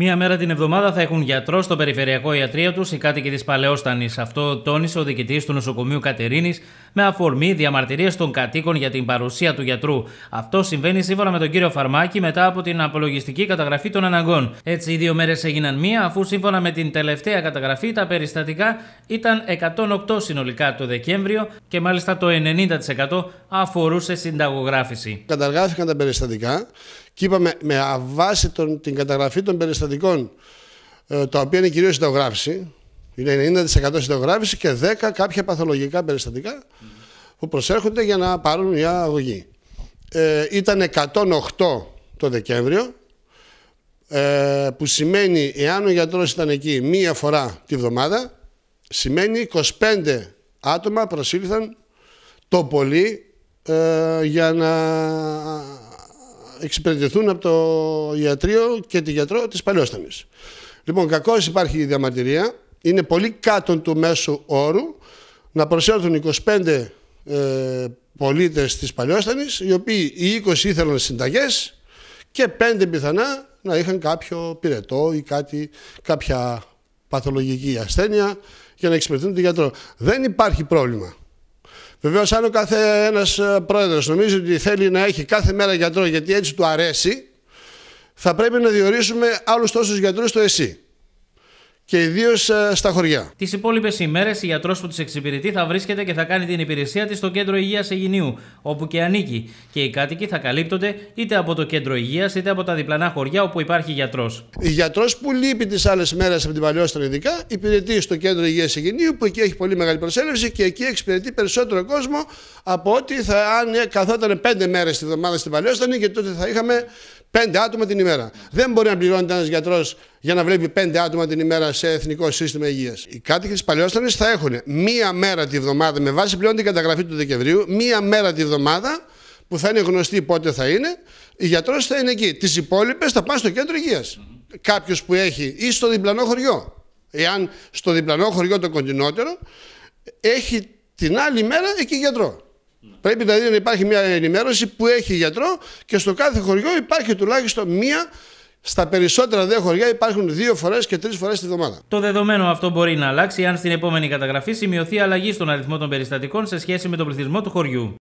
Μία μέρα την εβδομάδα θα έχουν γιατρό στο περιφερειακό ιατρείο τους οι κάτοικοι της Παλαιόστανη. Αυτό τόνισε ο διοικητής του νοσοκομείου Κατερίνης με αφορμή διαμαρτυρίες των κατοίκων για την παρουσία του γιατρού. Αυτό συμβαίνει σύμφωνα με τον κύριο Φαρμάκη μετά από την απολογιστική καταγραφή των αναγκών. Έτσι, οι δύο μέρες έγιναν μία, αφού σύμφωνα με την τελευταία καταγραφή τα περιστατικά ήταν 108 συνολικά το Δεκέμβριο και μάλιστα το 90% αφορούσε συνταγογράφηση. Καταγράφηκαν τα περιστατικά και είπαμε με βάση τον, την καταγραφή των περιστατικών, ε, τα οποία είναι κυρίως συνταγογράφηση, είναι 90% συνταγογράφηση και 10 κάποια παθολογικά περιστατικά που προσέρχονται για να πάρουν μια αγωγή. Ε, ήταν 108 το Δεκέμβριο, ε, που σημαίνει εάν ο γιατρός ήταν εκεί μία φορά τη βδομάδα, σημαίνει 25 άτομα προσήλθαν το πολύ ε, για να εξυπηρετηθούν από το ιατρείο και τη γιατρό της παλαιόσταμης. Λοιπόν, κακώς υπάρχει η διαμαρτυρία, είναι πολύ κάτω του μέσου όρου να προσέλθουν 25 ε, πολίτες της παλαιόσταμης, οι οποίοι οι 20 ήθελαν συνταγές και 5 πιθανά να είχαν κάποιο πυρετό ή κάτι, κάποια παθολογική ασθένεια για να εξυπηρετούν τον γιατρό. Δεν υπάρχει πρόβλημα. Βεβαίως, αν ο κάθε ένας ε, πρόεδρος νομίζει ότι θέλει να έχει κάθε μέρα γιατρό γιατί έτσι του αρέσει, θα πρέπει να διορίσουμε άλλους τόσους γιατρούς στο ΕΣΥ και ιδίως ε, στα χωριά. Τις υπόλοιπες ημέρες, η γιατρό που του εξυπηρετεί θα βρίσκεται και θα κάνει την υπηρεσία της στο κέντρο υγείας Αιγυνίου, όπου και ανήκει. Και οι κάτοικοι θα καλύπτονται είτε από το κέντρο υγείας είτε από τα διπλανά χωριά όπου υπάρχει γιατρός. Η γιατρός που λείπει τις άλλες μέρες από την Παλαιόστανη ειδικά, υπηρετεί στο κέντρο υγείας Αιγυνίου, που εκεί έχει πολύ μεγάλη προσέλευση και εκεί εξυπηρετεί περισσότερο κόσμο από ότι θα αν καθόταν πέντε μέρες τη εβδομάδα στην παλαιότερα και τότε θα είχαμε Πέντε άτομα την ημέρα. Δεν μπορεί να πληρώνεται ένας γιατρός για να βλέπει πέντε άτομα την ημέρα σε εθνικό σύστημα υγείας. Οι κάτοικοι τη Παλαιόστρανη θα έχουν μία μέρα τη βδομάδα, με βάση πλέον την καταγραφή του Δεκεμβρίου, μία μέρα τη βδομάδα που θα είναι γνωστή πότε θα είναι, η γιατρός θα είναι εκεί. Τις υπόλοιπες θα πάνε στο κέντρο Κάποιος που έχει ή στο διπλανό χωριό. Εάν στο διπλανό χωριό το κοντινότερο έχει την άλλη μέρα εκεί γιατρό. Ναι. Πρέπει δηλαδή να υπάρχει μια ενημέρωση που έχει γιατρό και στο κάθε χωριό υπάρχει τουλάχιστον μία. Στα περισσότερα δύο χωριά υπάρχουν δύο φορές και τρεις φορές τη βδομάδα. Το δεδομένο αυτό μπορεί να αλλάξει αν στην επόμενη καταγραφή σημειωθεί αλλαγή στον αριθμό των περιστατικών σε σχέση με τον πληθυσμό του χωριού.